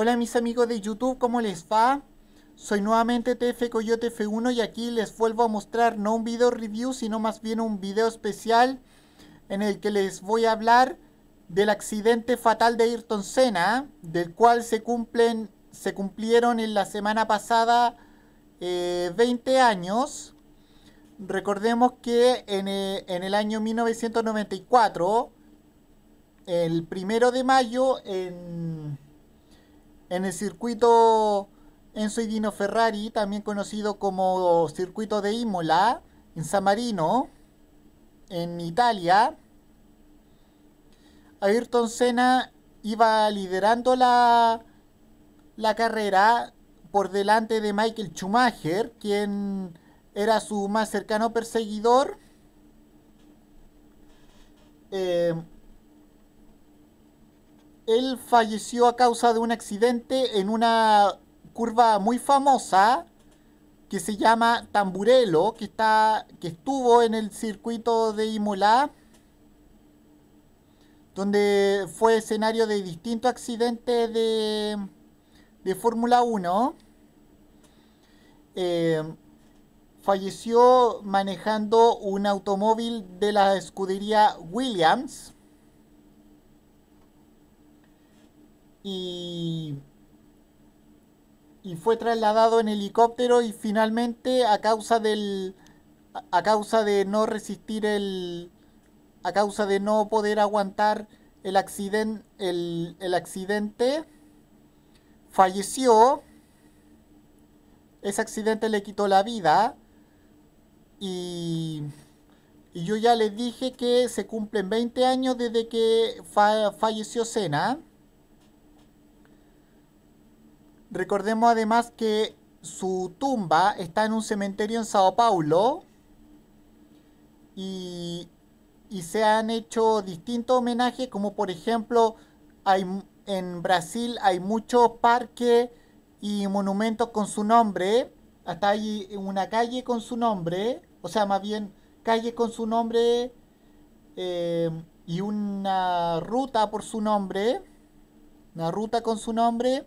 Hola mis amigos de YouTube, ¿cómo les va? Soy nuevamente TF Coyote F1 y aquí les vuelvo a mostrar no un video review, sino más bien un video especial en el que les voy a hablar del accidente fatal de Ayrton Senna, del cual se cumplen se cumplieron en la semana pasada 20 eh, años. Recordemos que en, eh, en el año 1994, el primero de mayo, en en el circuito Enzo Dino Ferrari, también conocido como circuito de Imola, en San Marino, en Italia, Ayrton Senna iba liderando la, la carrera por delante de Michael Schumacher, quien era su más cercano perseguidor. Eh, él falleció a causa de un accidente en una curva muy famosa que se llama Tamburelo, que, está, que estuvo en el circuito de Imola, donde fue escenario de distintos accidentes de, Fórmula 1. Eh, falleció manejando un automóvil de la escudería Williams y, y fue trasladado en helicóptero y finalmente a causa del a causa de no resistir el a causa de no poder aguantar el accidente el, accidente falleció ese accidente le quitó la vida y, y, yo ya les dije que se cumplen 20 años desde que falleció Sena. Recordemos además que su tumba está en un cementerio en Sao Paulo y, y se han hecho distintos homenajes, como por ejemplo en Brasil hay muchos parques y monumentos con su nombre, hasta hay una calle con su nombre, o sea, más bien calle con su nombre eh, y una ruta por su nombre, una ruta con su nombre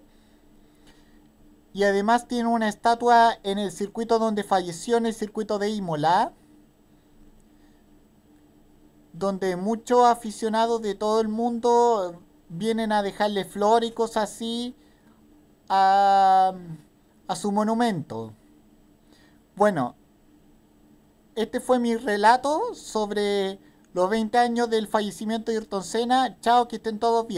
y además tiene una estatua en el circuito donde falleció, en el circuito de Imola. Donde muchos aficionados de todo el mundo vienen a dejarle flor y cosas así a, su monumento. Bueno, este fue mi relato sobre los 20 años del fallecimiento de Ayrton Senna. Chao, que estén todos bien.